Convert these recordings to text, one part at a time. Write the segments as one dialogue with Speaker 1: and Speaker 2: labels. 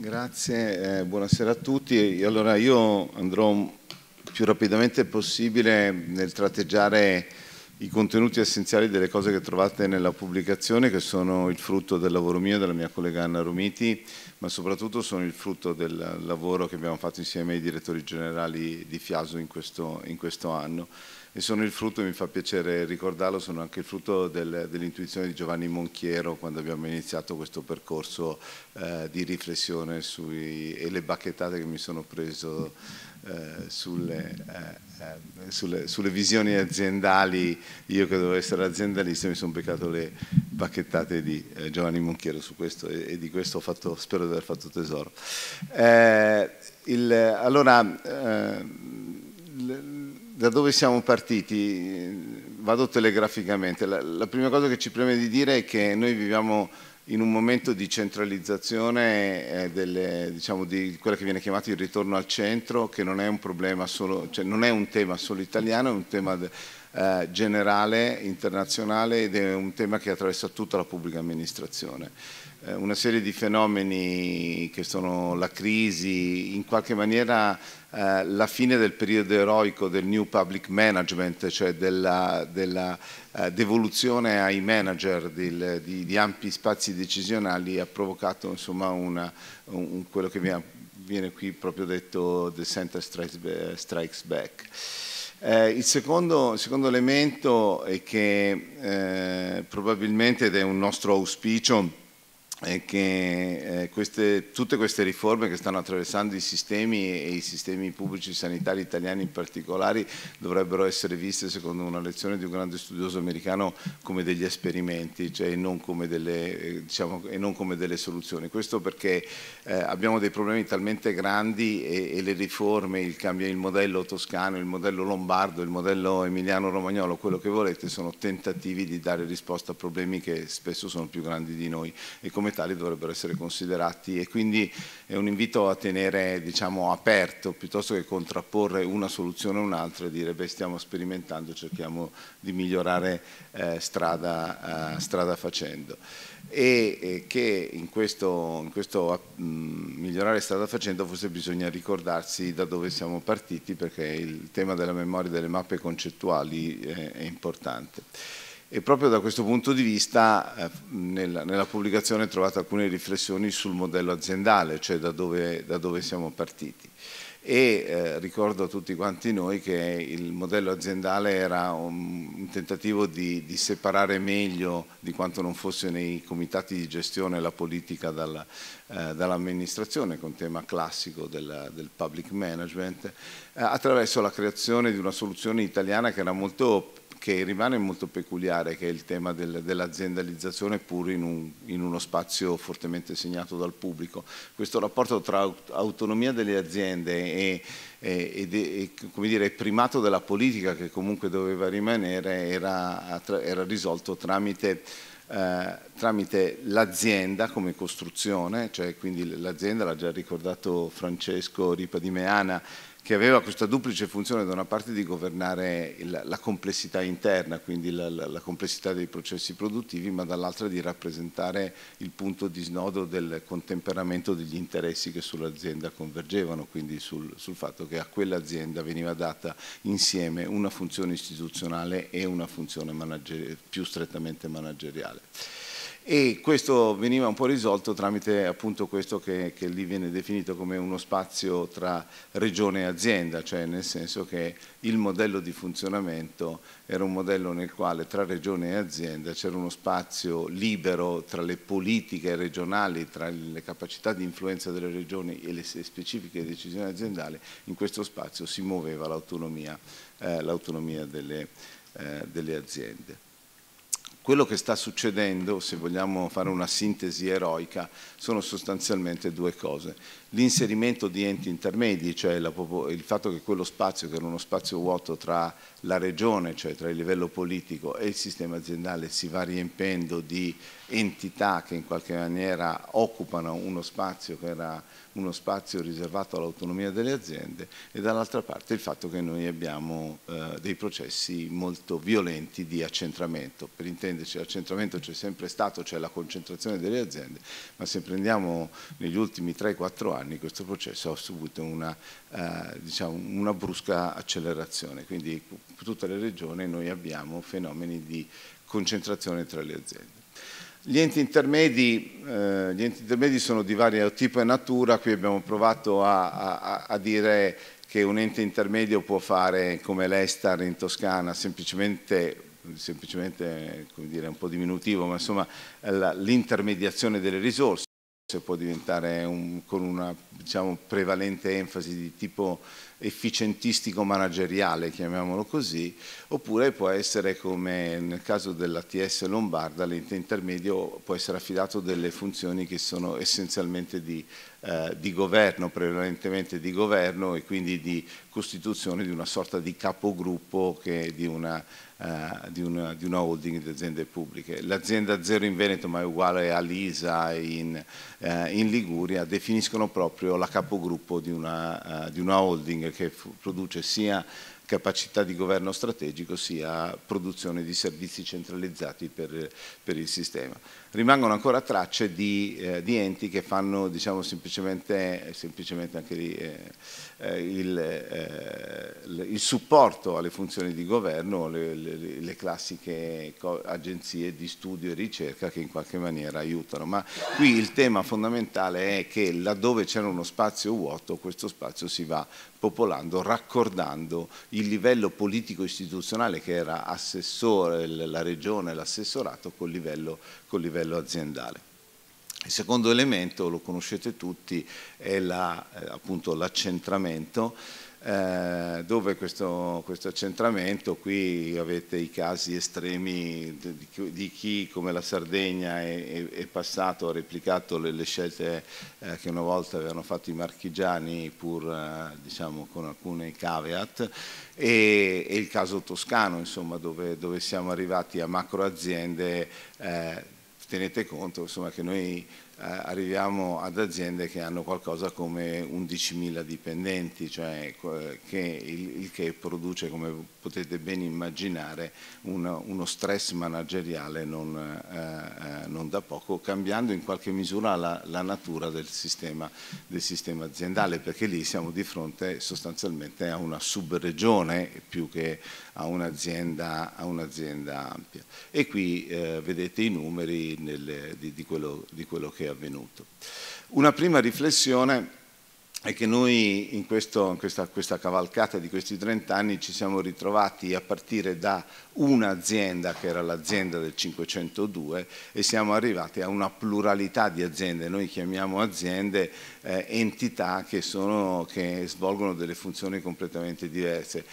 Speaker 1: Grazie, eh, buonasera a tutti. Allora io andrò più rapidamente possibile nel tratteggiare i contenuti essenziali delle cose che trovate nella pubblicazione che sono il frutto del lavoro mio e della mia collega Anna Romiti ma soprattutto sono il frutto del lavoro che abbiamo fatto insieme ai direttori generali di Fiaso in questo, in questo anno e sono il frutto, mi fa piacere ricordarlo, sono anche il frutto del, dell'intuizione di Giovanni Monchiero quando abbiamo iniziato questo percorso eh, di riflessione sui, e le bacchettate che mi sono preso eh, sulle, eh, eh sulle, sulle, visioni aziendali, io che dovevo essere aziendalista mi sono beccato le, bacchettate di eh, Giovanni Monchiero su questo e, e di questo fatto, spero di aver fatto tesoro. Eh, il, allora, eh, da dove siamo partiti? Vado telegraficamente. La, la, prima cosa che ci preme di dire è che noi viviamo in un momento di centralizzazione delle, diciamo, di quello che viene chiamato il ritorno al centro, che non è un problema solo, cioè non è un tema solo italiano, è un tema... De, eh, generale, internazionale ed è un tema che attraversa tutta la pubblica amministrazione. Eh, una serie di fenomeni che sono la crisi, in qualche maniera eh, la fine del periodo eroico del new public management, cioè della, della eh, devoluzione ai manager del, di, di, ampi spazi decisionali, ha provocato insomma, una, un, quello che viene, qui proprio detto The Center Strikes, Strikes Back. Eh, il, secondo, il, secondo, elemento è che eh, probabilmente, ed è un nostro auspicio, è che eh, queste, tutte queste riforme che stanno attraversando i sistemi e i sistemi pubblici sanitari italiani in particolare dovrebbero essere viste secondo una lezione di un grande studioso americano come degli esperimenti cioè, e, non come delle, eh, diciamo, e, non come delle, soluzioni. Questo perché eh, abbiamo dei problemi talmente grandi e, e le riforme, il, cambio, il modello toscano, il modello lombardo, il modello emiliano-romagnolo, quello che volete sono tentativi di dare risposta a problemi che spesso sono più grandi di noi. E come come tali dovrebbero essere considerati e quindi è un invito a tenere diciamo, aperto piuttosto che contrapporre una soluzione a un'altra e dire beh stiamo sperimentando, cerchiamo di migliorare eh, strada, eh, strada, facendo. E, che in questo, in questo mh, migliorare strada facendo forse bisogna ricordarsi da dove siamo partiti perché il tema della memoria delle mappe concettuali eh, è importante e proprio da questo punto di vista eh, nella, nella pubblicazione trovate alcune riflessioni sul modello aziendale, cioè da dove, da dove siamo partiti. E eh, ricordo a tutti quanti noi che il modello aziendale era un, un tentativo di, di, separare meglio di quanto non fosse nei comitati di gestione la politica dalla, eh, dall'amministrazione, con tema classico del, del public management, eh, attraverso la creazione di una soluzione italiana che era molto che rimane molto peculiare, che è il tema del, dell'aziendalizzazione pur in, un, in, uno spazio fortemente segnato dal pubblico. Questo rapporto tra autonomia delle aziende e, e, e, e dire, primato della politica che comunque doveva rimanere era, era risolto tramite eh, tramite l'azienda come costruzione, cioè quindi l'azienda, l'ha già ricordato Francesco Ripa di Meana, che aveva questa duplice funzione da una parte di governare il, la complessità interna, quindi la, la, la, complessità dei processi produttivi, ma dall'altra di rappresentare il punto di snodo del contemperamento degli interessi che sull'azienda convergevano, quindi sul, sul fatto che a quell'azienda veniva data insieme una funzione istituzionale e una funzione manager, più strettamente manageriale e questo veniva un po' risolto tramite appunto questo che, che, lì viene definito come uno spazio tra regione e azienda, cioè nel senso che il modello di funzionamento era un modello nel quale tra regione e azienda c'era uno spazio libero tra le politiche regionali, tra le capacità di influenza delle regioni e le specifiche decisioni aziendali, in questo spazio si muoveva l'autonomia, eh, delle, eh, delle aziende. Quello che sta succedendo, se vogliamo fare una sintesi eroica, sono sostanzialmente due cose l'inserimento di enti intermedi, cioè la, il fatto che quello spazio, che era uno spazio vuoto tra la regione, cioè tra il livello politico e il sistema aziendale, si va riempendo di entità che in qualche maniera occupano uno spazio che era uno spazio riservato all'autonomia delle aziende e dall'altra parte il fatto che noi abbiamo eh, dei processi molto violenti di accentramento. Per intenderci l'accentramento c'è sempre stato, c'è cioè la concentrazione delle aziende, ma se prendiamo negli ultimi 3-4 anni anni questo processo ha subito una, eh, diciamo, una brusca accelerazione, quindi in tutte le regioni noi abbiamo fenomeni di concentrazione tra le aziende. Gli enti, intermedi, eh, gli enti intermedi sono di vario tipo e natura, qui abbiamo provato a, a, a dire che un ente intermedio può fare come l'Estar in Toscana, semplicemente semplicemente dire, un po' diminutivo, ma insomma l'intermediazione delle risorse se può diventare un, con una diciamo, prevalente enfasi di tipo efficientistico manageriale, chiamiamolo così, oppure può essere come nel caso dell'ATS lombarda, l'ente intermedio può essere affidato delle funzioni che sono essenzialmente di, eh, di governo, prevalentemente di governo e quindi di costituzione di una sorta di capogruppo che di una Uh, di, una, di, una, holding di aziende pubbliche. L'azienda Zero in Veneto, ma è uguale a Lisa in, uh, in Liguria, definiscono proprio la capogruppo di una, uh, di una holding, che produce sia capacità di governo strategico sia produzione di servizi centralizzati per, per il sistema. Rimangono ancora tracce di, eh, di enti che fanno diciamo, semplicemente, semplicemente anche lì, eh, eh il, eh, il, supporto alle funzioni di governo, le, le, le classiche agenzie di studio e ricerca che in qualche maniera aiutano. Ma qui il tema fondamentale è che laddove c'era uno spazio vuoto, questo spazio si va popolando, raccordando i il livello politico-istituzionale che era assessore, la regione, l'assessorato col livello, col livello aziendale. Il secondo elemento, lo conoscete tutti, è eh, l'accentramento eh, dove questo, questo, accentramento, qui avete i casi estremi di, chi, di chi come la Sardegna è, è, passato, ha replicato le, le scelte eh, che una volta avevano fatto i marchigiani pur eh, diciamo, con alcune caveat e, e, il caso toscano insomma, dove, dove siamo arrivati a macro aziende, eh, tenete conto insomma, che noi eh, arriviamo ad aziende che hanno qualcosa come 11.000 dipendenti, cioè che il, il, che produce, come potete ben immaginare, un, uno stress manageriale non, eh, eh, non, da poco, cambiando in qualche misura la, la natura del sistema, del sistema, aziendale, perché lì siamo di fronte sostanzialmente a una subregione più che a un'azienda, un ampia. E qui eh, vedete i numeri nel, di, di, quello, di quello che è avvenuto. Una prima riflessione è che noi in, questo, in questa, questa, cavalcata di questi 30 anni ci siamo ritrovati a partire da un'azienda che era l'azienda del 502 e siamo arrivati a una pluralità di aziende, noi chiamiamo aziende eh, entità che, sono, che svolgono delle funzioni completamente diverse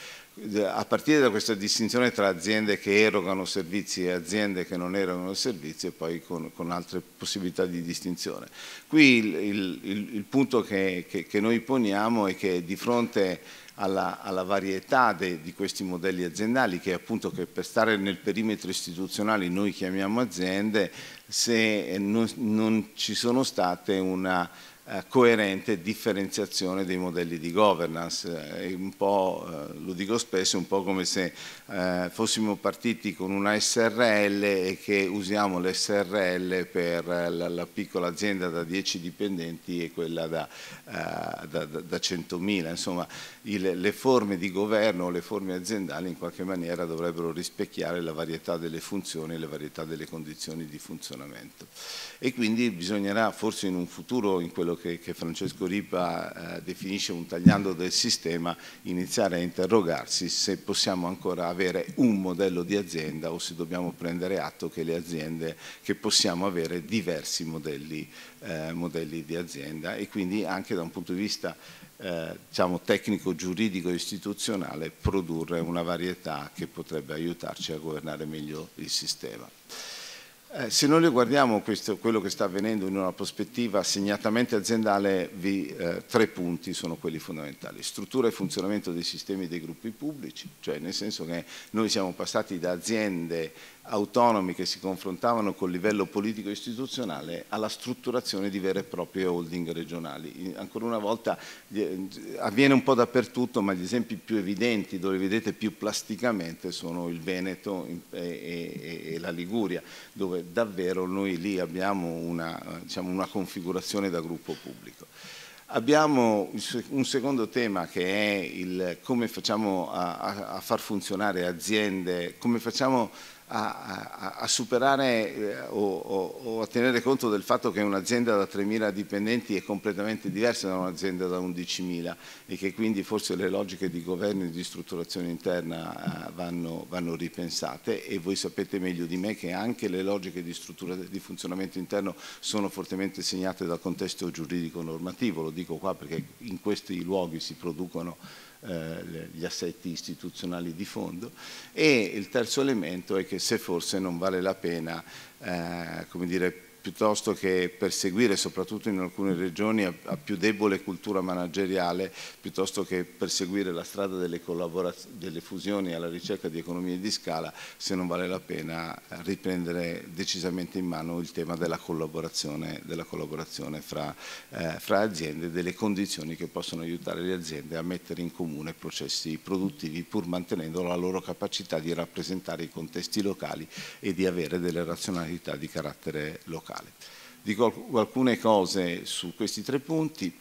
Speaker 1: a partire da questa distinzione tra aziende che erogano servizi e aziende che non erogano servizi e poi con, con altre possibilità di distinzione. Qui il, il, il punto che, che, che, noi poniamo è che di fronte alla, alla varietà de, di questi modelli aziendali che appunto che per stare nel perimetro istituzionale noi chiamiamo aziende, se non, non ci sono state una eh, coerente differenziazione dei modelli di governance. È eh, un po', eh, lo dico spesso, è un po' come se fossimo partiti con una SRL e che usiamo l'SRL per la, piccola azienda da 10 dipendenti e quella da, da, da 100.000. Insomma, le forme di governo, le forme aziendali in qualche maniera dovrebbero rispecchiare la varietà delle funzioni e le varietà delle condizioni di funzionamento. E quindi bisognerà forse in un futuro, in quello quello che, che Francesco Ripa eh, definisce un tagliando del sistema, iniziare a interrogarsi se possiamo ancora avere un modello di azienda o se dobbiamo prendere atto che le aziende, che possiamo avere diversi modelli, eh, modelli di azienda e quindi anche da un punto di vista eh, diciamo, tecnico, giuridico e istituzionale produrre una varietà che potrebbe aiutarci a governare meglio il sistema. Eh, se noi guardiamo questo, quello che sta avvenendo in una prospettiva segnatamente aziendale, vi, eh, tre punti sono quelli fondamentali. Struttura e funzionamento dei sistemi dei gruppi pubblici, cioè nel senso che noi siamo passati da aziende autonomi che si confrontavano col livello politico istituzionale alla strutturazione di vere e proprie holding regionali. Ancora una volta avviene un po' dappertutto, ma gli esempi più evidenti, dove vedete più plasticamente, sono il Veneto e, e, e la Liguria, dove davvero noi lì abbiamo una, diciamo, una configurazione da gruppo pubblico. Abbiamo un secondo tema che è il come facciamo a, a far funzionare aziende, come facciamo a a, a, a superare eh, o, o, o, a tenere conto del fatto che un'azienda da 3.000 dipendenti è completamente diversa da un'azienda da 11.000 e che quindi forse le logiche di governo e di strutturazione interna eh, vanno, vanno, ripensate e voi sapete meglio di me che anche le logiche di, di funzionamento interno sono fortemente segnate dal contesto giuridico normativo, lo dico qua perché in questi luoghi si producono eh, gli assetti istituzionali di fondo e il terzo elemento è che se forse non vale la pena eh, come dire, piuttosto che perseguire, soprattutto in alcune regioni a, più debole cultura manageriale, piuttosto che perseguire la strada delle, delle fusioni alla ricerca di economie di scala, se non vale la pena eh, riprendere decisamente in mano il tema della collaborazione, della collaborazione fra, eh, fra aziende e delle condizioni che possono aiutare le aziende a mettere in comune processi produttivi pur mantenendo la loro capacità di rappresentare i contesti locali e di avere delle razionalità di carattere locale centrale. Dico alcune cose su questi tre punti.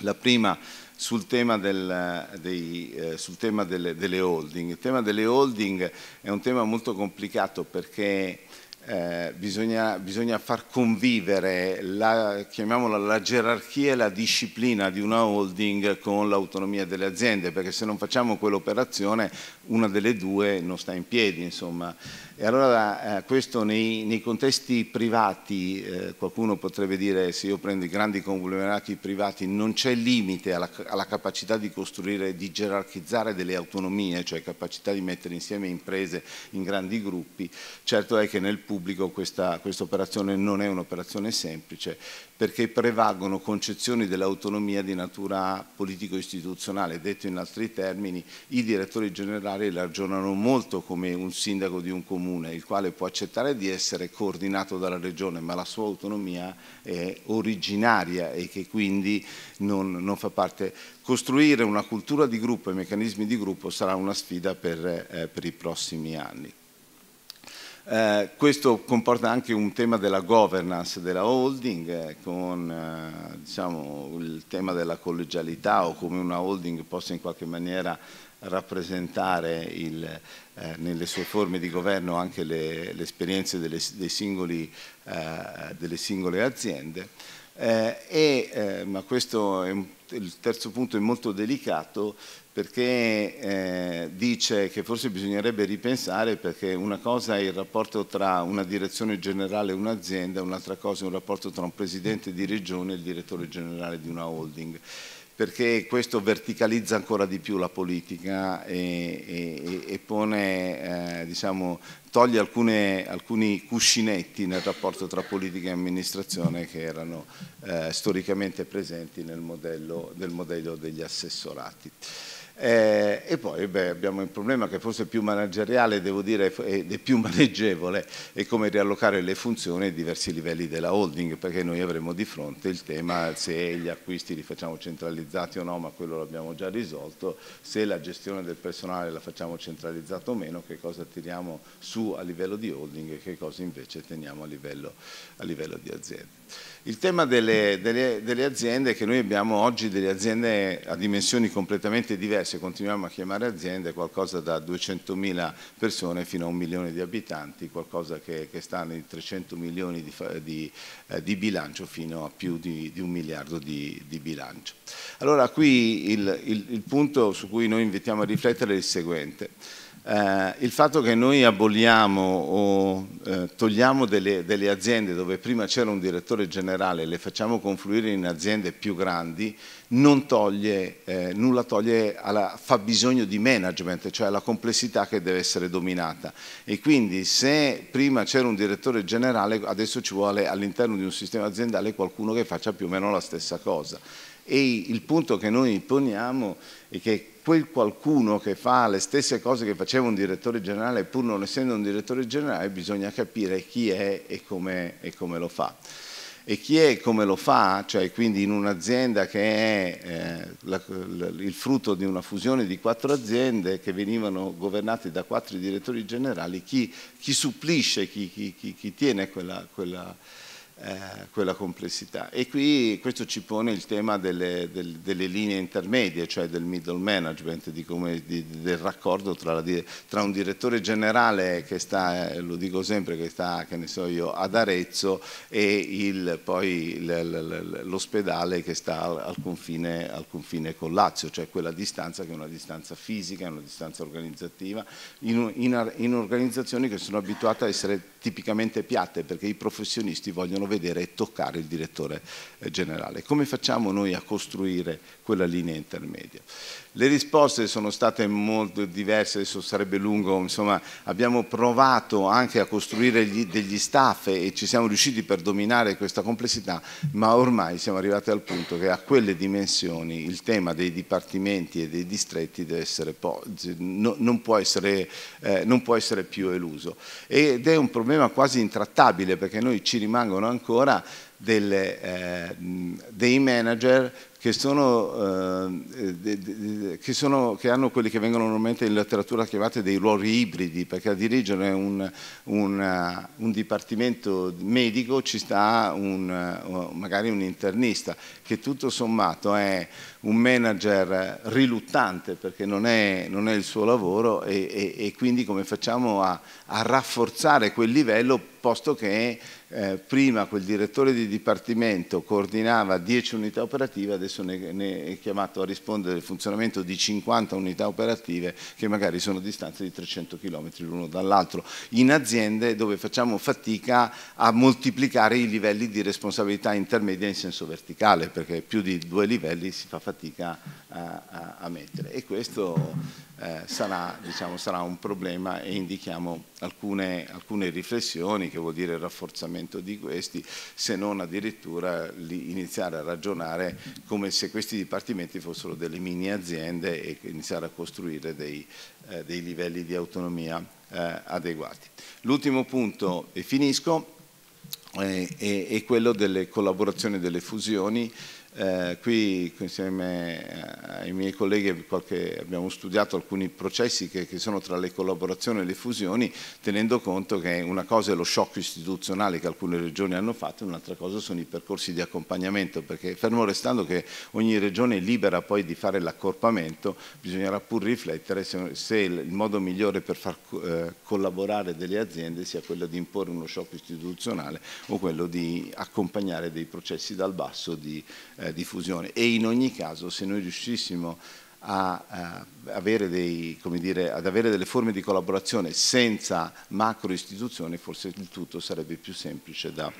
Speaker 1: La prima sul tema, del, dei, eh, sul tema delle, delle, holding. Il tema delle holding è un tema molto complicato perché eh, bisogna, bisogna, far convivere la, chiamiamola la gerarchia e la disciplina di una holding con l'autonomia delle aziende, perché se non facciamo quell'operazione una delle due non sta in piedi. Insomma. E allora eh, questo nei, nei, contesti privati, eh, qualcuno potrebbe dire se io prendo i grandi conglomerati privati non c'è limite alla, alla capacità di costruire, di gerarchizzare delle autonomie, cioè capacità di mettere insieme imprese in grandi gruppi, certo è che nel pubblico pubblico questa quest operazione non è un'operazione semplice perché prevalgono concezioni dell'autonomia di natura politico-istituzionale. Detto in altri termini, i direttori generali ragionano molto come un sindaco di un comune, il quale può accettare di essere coordinato dalla regione, ma la sua autonomia è originaria e che quindi non, non fa parte. Costruire una cultura di gruppo e meccanismi di gruppo sarà una sfida per, eh, per i prossimi anni. Eh, questo comporta anche un tema della governance della holding, eh, con eh, diciamo, il tema della collegialità o come una holding possa in qualche maniera rappresentare il, eh, nelle sue forme di governo anche le, le esperienze delle, singoli, eh, delle, singole aziende. Eh, e, eh, ma questo è un, il terzo punto è molto delicato perché eh, dice che forse bisognerebbe ripensare perché una cosa è il rapporto tra una direzione generale e un'azienda, un'altra cosa è un rapporto tra un presidente di regione e il direttore generale di una holding perché questo verticalizza ancora di più la politica e, e, e pone, eh, diciamo, toglie alcune, alcuni cuscinetti nel rapporto tra politica e amministrazione che erano eh, storicamente presenti nel modello, nel modello degli assessorati. Eh, e poi beh, abbiamo un problema che forse è più manageriale, devo dire, ed è più maneggevole, è come riallocare le funzioni ai diversi livelli della holding, perché noi avremo di fronte il tema se gli acquisti li facciamo centralizzati o no, ma quello l'abbiamo già risolto, se la gestione del personale la facciamo centralizzata o meno, che cosa tiriamo su a livello di holding e che cosa invece teniamo a livello, a livello di azienda. Il tema delle, delle, delle, aziende che noi abbiamo oggi, delle aziende a dimensioni completamente diverse, continuiamo a chiamare aziende qualcosa da 200.000 persone fino a un milione di abitanti, qualcosa che, che sta nei 300 milioni di, di, eh, di, bilancio fino a più di, di un miliardo di, bilancio. Allora qui il, il, il punto su cui noi invitiamo a riflettere è il seguente. Eh, il fatto che noi aboliamo o eh, togliamo delle, delle, aziende dove prima c'era un direttore generale e le facciamo confluire in aziende più grandi non toglie, eh, nulla toglie alla fabbisogno di management, cioè alla complessità che deve essere dominata. E quindi se prima c'era un direttore generale, adesso ci vuole all'interno di un sistema aziendale qualcuno che faccia più o meno la stessa cosa. E il punto che noi poniamo è che quel qualcuno che fa le stesse cose che faceva un direttore generale, pur non essendo un direttore generale, bisogna capire chi è e come, e come lo fa e chi è come lo fa, cioè quindi in un'azienda che è eh, la, la, il frutto di una fusione di quattro aziende che venivano governate da quattro direttori generali, chi, chi supplisce, chi, chi, chi tiene quella, quella eh, quella complessità. E qui questo ci pone il tema delle, del, delle linee intermedie, cioè del middle management, di come, di, del raccordo tra, la, tra, un direttore generale che sta, eh, lo dico sempre, che sta, che ne so io, ad Arezzo e il, poi l'ospedale che sta al confine, al confine, con Lazio, cioè quella distanza che è una distanza fisica, una distanza organizzativa, in, in, in organizzazioni che sono abituate a essere tipicamente piatte perché i professionisti vogliono possono vedere e toccare il direttore eh, generale. Come facciamo noi a costruire quella linea intermedia? Le risposte sono state molto diverse, adesso sarebbe lungo, insomma abbiamo provato anche a costruire gli, degli staff e ci siamo riusciti per dominare questa complessità, ma ormai siamo arrivati al punto che a quelle dimensioni il tema dei dipartimenti e dei distretti no, non, può essere, eh, non può essere più eluso. Ed è un problema quasi intrattabile perché noi ci rimangono ancora delle, eh, dei manager che, sono, eh, che, sono, che, hanno quelli che vengono normalmente in letteratura chiamati dei ruoli ibridi, perché a dirigere un, un, un dipartimento medico ci sta un, eh, magari un internista, che tutto sommato è un manager riluttante perché non è, non è il suo lavoro e, e, e quindi come facciamo a, a, rafforzare quel livello posto che eh, prima quel direttore di dipartimento coordinava 10 unità operative, adesso adesso ne, è chiamato a rispondere del funzionamento di 50 unità operative che magari sono a distanza di 300 km l'uno dall'altro, in aziende dove facciamo fatica a moltiplicare i livelli di responsabilità intermedia in senso verticale, perché più di due livelli si fa fatica a, a, a mettere e questo eh, sarà, diciamo, sarà, un problema e indichiamo alcune, alcune, riflessioni che vuol dire il rafforzamento di questi, se non addirittura iniziare a ragionare come come se questi dipartimenti fossero delle mini aziende e iniziare a costruire dei, eh, dei livelli di autonomia eh, adeguati. L'ultimo punto, e finisco, eh, è, è, quello delle collaborazioni e delle fusioni eh, qui insieme eh, ai miei colleghi qualche, abbiamo studiato alcuni processi che, che, sono tra le collaborazioni e le fusioni, tenendo conto che una cosa è lo shock istituzionale che alcune regioni hanno fatto, e un'altra cosa sono i percorsi di accompagnamento, perché fermo restando che ogni regione è libera poi di fare l'accorpamento, bisognerà pur riflettere se, se, il modo migliore per far eh, collaborare delle aziende sia quello di imporre uno shock istituzionale o quello di accompagnare dei processi dal basso di eh, eh, diffusione e in ogni caso se noi riuscissimo a, a eh, avere dei, dire, ad avere delle forme di collaborazione senza macro istituzioni forse il tutto sarebbe più semplice da,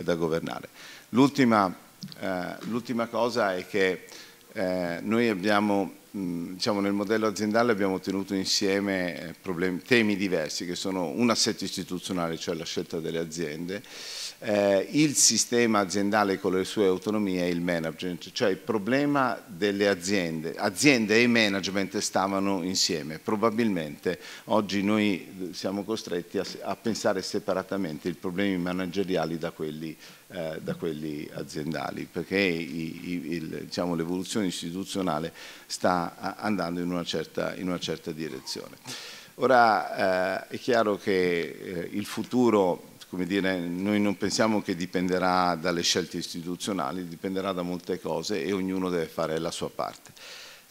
Speaker 1: da governare. L'ultima eh, cosa è che eh, noi abbiamo Mm, diciamo, nel modello aziendale abbiamo tenuto insieme eh, problemi, temi diversi che sono un assetto istituzionale, cioè la scelta delle aziende, eh, il sistema aziendale con le sue autonomie e il management, cioè il problema delle aziende. Aziende e management stavano insieme, probabilmente oggi noi eh, siamo costretti a, a pensare separatamente i problemi manageriali da quelli eh, da quelli aziendali, perché diciamo, l'evoluzione istituzionale sta andando in una certa, in una certa direzione. Ora eh, è chiaro che eh, il futuro come dire, noi non pensiamo che dipenderà dalle scelte istituzionali, dipenderà da molte cose e ognuno deve fare la sua parte.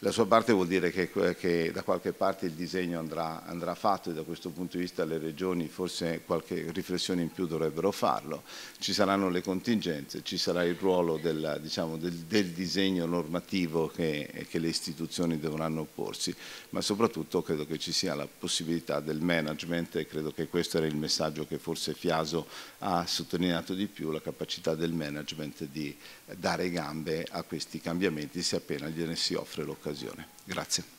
Speaker 1: La sua parte vuol dire che, che da qualche parte il disegno andrà, andrà, fatto e da questo punto di vista le regioni forse qualche riflessione in più dovrebbero farlo. Ci saranno le contingenze, ci sarà il ruolo del, diciamo, del, del disegno normativo che, che, le istituzioni dovranno porsi, ma soprattutto credo che ci sia la possibilità del management e credo che questo era il messaggio che forse Fiaso ha sottolineato di più, la capacità del management di dare gambe a questi cambiamenti se appena gliene si offre l'occasione occasione. Grazie.